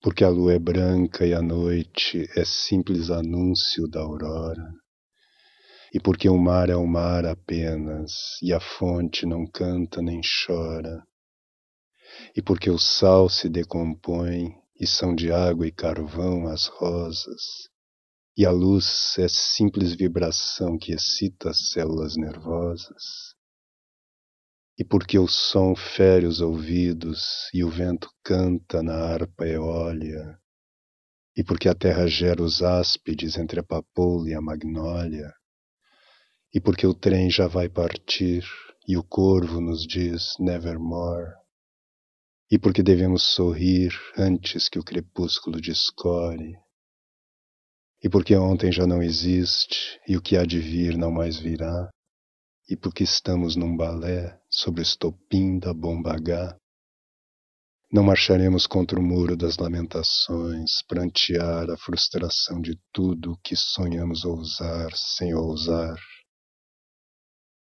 porque a lua é branca e a noite é simples anúncio da aurora, e porque o mar é o mar apenas, e a fonte não canta nem chora, e porque o sal se decompõe, e são de água e carvão as rosas, e a luz é simples vibração que excita as células nervosas, e porque o som fere os ouvidos, e o vento canta na harpa eólia, e porque a terra gera os áspides entre a papoula e a magnólia, e porque o trem já vai partir, e o corvo nos diz nevermore, e porque devemos sorrir antes que o crepúsculo descore, e porque ontem já não existe, e o que há de vir não mais virá, e porque estamos num balé, sobre o estopim da bomba H. Não marcharemos contra o muro das lamentações, prantear a frustração de tudo que sonhamos ousar sem ousar.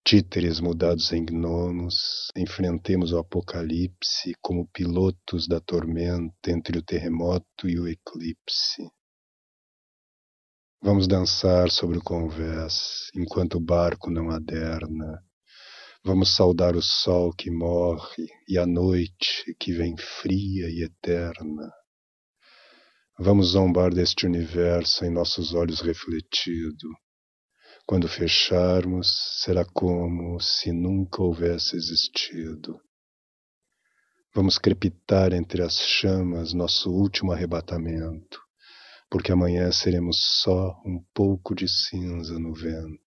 Títeres mudados em gnomos, enfrentemos o apocalipse como pilotos da tormenta entre o terremoto e o eclipse. Vamos dançar sobre o convés, enquanto o barco não aderna, Vamos saudar o sol que morre e a noite que vem fria e eterna. Vamos zombar deste universo em nossos olhos refletido. Quando fecharmos, será como se nunca houvesse existido. Vamos crepitar entre as chamas nosso último arrebatamento, porque amanhã seremos só um pouco de cinza no vento.